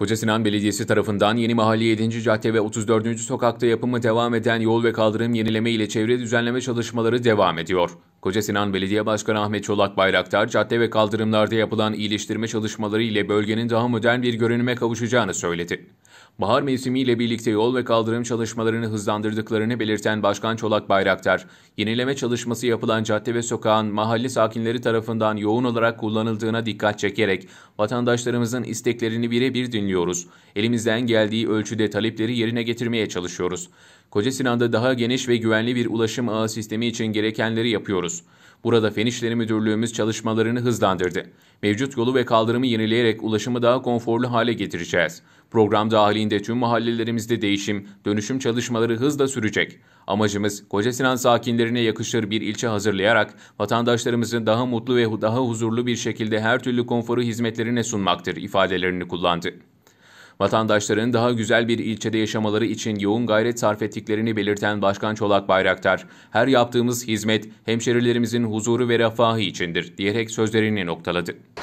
Koca Sinan Belediyesi tarafından Yeni Mahalle 7. Cadde ve 34. Sokak'ta yapımı devam eden yol ve kaldırım yenileme ile çevre düzenleme çalışmaları devam ediyor. Koca Sinan Belediye Başkanı Ahmet Çolak Bayraktar, cadde ve kaldırımlarda yapılan iyileştirme çalışmaları ile bölgenin daha modern bir görünüme kavuşacağını söyledi. Bahar mevsimiyle birlikte yol ve kaldırım çalışmalarını hızlandırdıklarını belirten Başkan Çolak Bayraktar, yenileme çalışması yapılan cadde ve sokağın mahalle sakinleri tarafından yoğun olarak kullanıldığına dikkat çekerek Vatandaşlarımızın isteklerini birebir dinliyoruz. Elimizden geldiği ölçüde talepleri yerine getirmeye çalışıyoruz. Koca Sinan'da daha geniş ve güvenli bir ulaşım ağı sistemi için gerekenleri yapıyoruz. Burada Fen İşleri Müdürlüğümüz çalışmalarını hızlandırdı. Mevcut yolu ve kaldırımı yenileyerek ulaşımı daha konforlu hale getireceğiz. Program dahilinde tüm mahallelerimizde değişim, dönüşüm çalışmaları hızla sürecek. Amacımız Koca Sinan sakinlerine yakışır bir ilçe hazırlayarak vatandaşlarımızın daha mutlu ve daha huzurlu bir şekilde her türlü konforu hizmetlerini kendilerine sunmaktır ifadelerini kullandı. Vatandaşların daha güzel bir ilçede yaşamaları için yoğun gayret sarf ettiklerini belirten Başkan Çolak Bayraktar, her yaptığımız hizmet hemşerilerimizin huzuru ve refahı içindir diyerek sözlerini noktaladı.